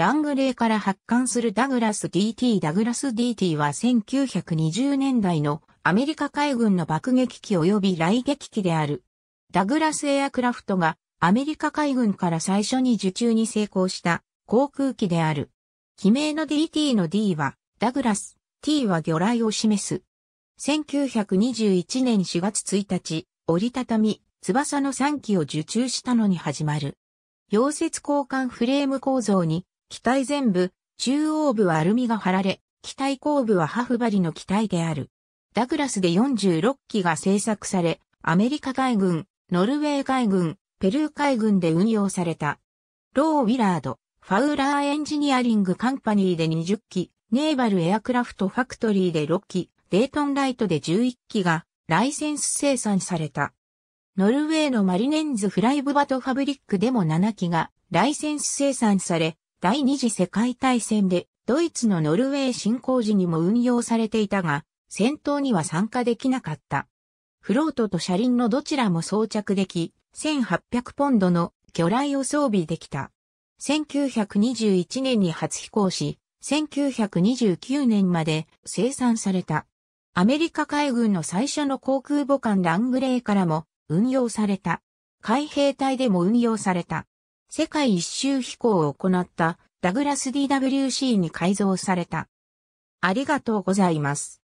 ラングレーから発刊するダグラス DT ダグラス DT は1920年代のアメリカ海軍の爆撃機及び雷撃機である。ダグラスエアクラフトがアメリカ海軍から最初に受注に成功した航空機である。悲鳴の DT の D はダグラス、T は魚雷を示す。1921年4月1日、折りたたみ、翼の3機を受注したのに始まる。溶接交換フレーム構造に機体全部、中央部はアルミが貼られ、機体後部はハフバリの機体である。ダグラスで46機が製作され、アメリカ海軍、ノルウェー海軍、ペルー海軍で運用された。ロー・ウィラード、ファウラーエンジニアリングカンパニーで20機、ネーバルエアクラフトファクトリーで6機、デートンライトで11機がライセンス生産された。ノルウェーのマリネンズフライブバトファブリックでも7機がライセンス生産され、第二次世界大戦でドイツのノルウェー侵攻時にも運用されていたが、戦闘には参加できなかった。フロートと車輪のどちらも装着でき、1800ポンドの魚雷を装備できた。1921年に初飛行し、1929年まで生産された。アメリカ海軍の最初の航空母艦ラングレーからも運用された。海兵隊でも運用された。世界一周飛行を行ったダグラス DWC に改造された。ありがとうございます。